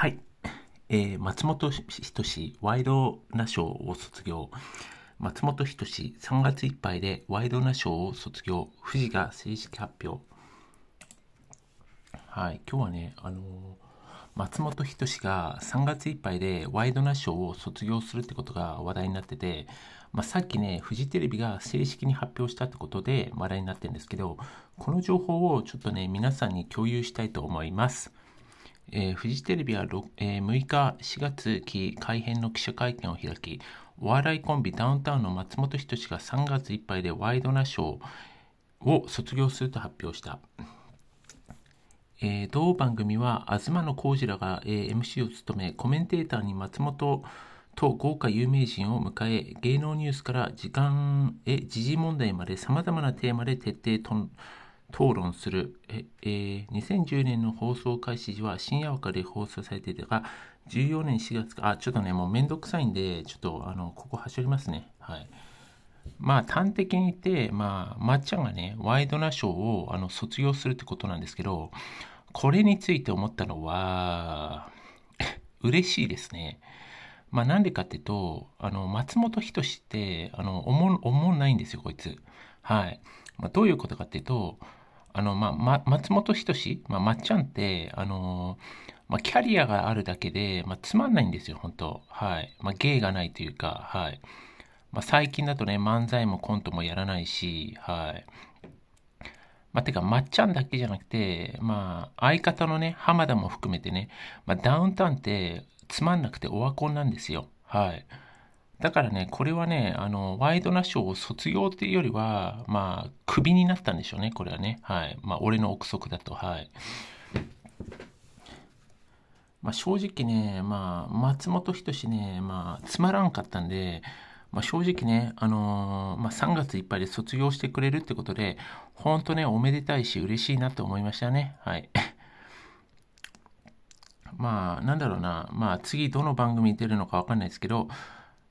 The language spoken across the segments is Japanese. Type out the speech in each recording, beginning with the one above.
はい。えー、松本人志ワイドナショーを卒業。松本人志3月いっぱいでワイドナショーを卒業。富士が正式発表。はい。今日はね、あのー、松本人志が3月いっぱいでワイドナショーを卒業するってことが話題になってて、まあ、さっきね、フジテレビが正式に発表したってことで話題になってるんですけど、この情報をちょっとね、皆さんに共有したいと思います。えー、フジテレビは 6,、えー、6日4月期改編の記者会見を開き、お笑いコンビダウンタウンの松本人志が3月いっぱいでワイドナショーを卒業すると発表した。えー、同番組は東野幸治らが、えー、MC を務め、コメンテーターに松本と豪華有名人を迎え、芸能ニュースから時間へ時事問題まで様々なテーマで徹底と討論する、ええー、2010年の放送開始時は深夜枠で放送されていたが、14年4月か、あ、ちょっとね、もうめんどくさいんで、ちょっと、あの、ここ走りますね。はい。まあ、端的に言って、まあ、まっちゃんがね、ワイドナショーを、あの、卒業するってことなんですけど、これについて思ったのは、嬉しいですね。まあ、なんでかっていうと、あの、松本人志って、あの、おもおもんないんですよ、こいつ。はい。まあ、どういうことかっていうと、あの、まあ、ま、松本人志、まあ、まっちゃんって、あのー、まあ、キャリアがあるだけで、まあ、つまんないんですよ、本当はい。まあ、芸がないというか、はい。まあ、最近だとね、漫才もコントもやらないし、はい。まあ、てか、まっちゃんだけじゃなくて、まあ、相方のね、浜田も含めてね、まあ、ダウンタウンってつまんなくてオワコンなんですよ。はい。だからね、これはね、あの、ワイドナショーを卒業っていうよりは、まあ、クビになったんでしょうね、これはね。はい。まあ、俺の憶測だと、はい。まあ、正直ね、まあ、松本人志ね、まあ、つまらんかったんで、まあ、正直ね、あのー、まあ、3月いっぱいで卒業してくれるってことで、ほんとね、おめでたいし、嬉しいなと思いましたね。はい。まあ、なんだろうな、まあ、次どの番組に出るのかわかんないですけど、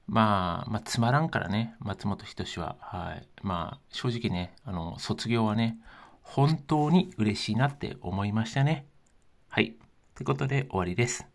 まあ、まあ、つまらんからね、松本人志は。はい。まあ、正直ね、あの、卒業はね、本当に嬉しいなって思いましたね。はい。ってことで終わりです。